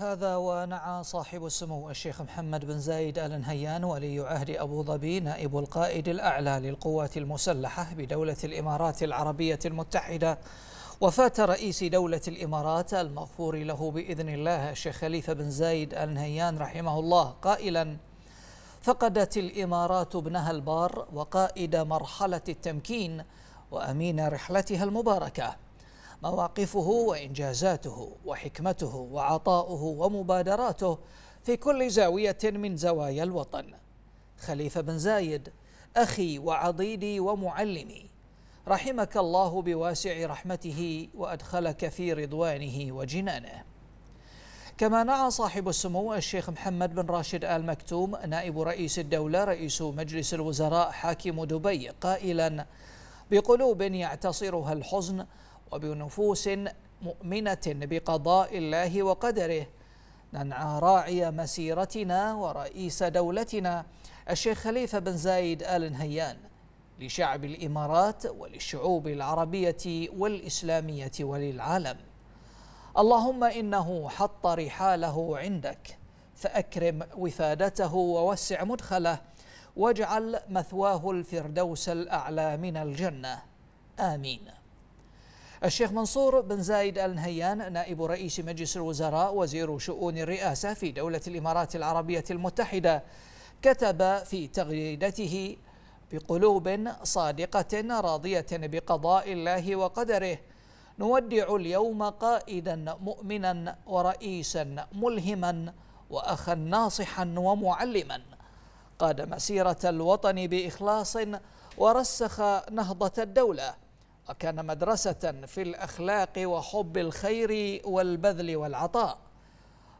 هذا ونعى صاحب السمو الشيخ محمد بن زايد ال نهيان ولي عهد ابو ظبي نائب القائد الاعلى للقوات المسلحه بدوله الامارات العربيه المتحده وفاة رئيس دولة الامارات المغفور له باذن الله الشيخ خليفه بن زايد ال نهيان رحمه الله قائلا: فقدت الامارات ابنها البار وقائد مرحله التمكين وامين رحلتها المباركه. مواقفه وانجازاته وحكمته وعطاؤه ومبادراته في كل زاويه من زوايا الوطن خليفه بن زايد اخي وعضيدي ومعلمي رحمك الله بواسع رحمته وادخلك في رضوانه وجنانه كما نعى صاحب السمو الشيخ محمد بن راشد آل مكتوم نائب رئيس الدولة رئيس مجلس الوزراء حاكم دبي قائلا بقلوب يعتصرها الحزن وبنفوس مؤمنة بقضاء الله وقدره ننعى راعي مسيرتنا ورئيس دولتنا الشيخ خليفة بن زايد آل نهيان لشعب الإمارات وللشعوب العربية والإسلامية وللعالم اللهم إنه حط رحاله عندك فأكرم وفادته ووسع مدخله واجعل مثواه الفردوس الأعلى من الجنة آمين الشيخ منصور بن زايد آل نهيان نائب رئيس مجلس الوزراء وزير شؤون الرئاسة في دولة الإمارات العربية المتحدة كتب في تغريدته بقلوب صادقة راضية بقضاء الله وقدره نودع اليوم قائدا مؤمنا ورئيسا ملهما واخا ناصحا ومعلما قاد مسيره الوطن باخلاص ورسخ نهضه الدوله وكان مدرسة في الأخلاق وحب الخير والبذل والعطاء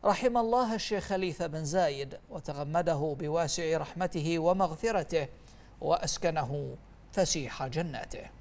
رحم الله الشيخ خليفة بن زايد وتغمده بواسع رحمته ومغفرته وأسكنه فسيح جناته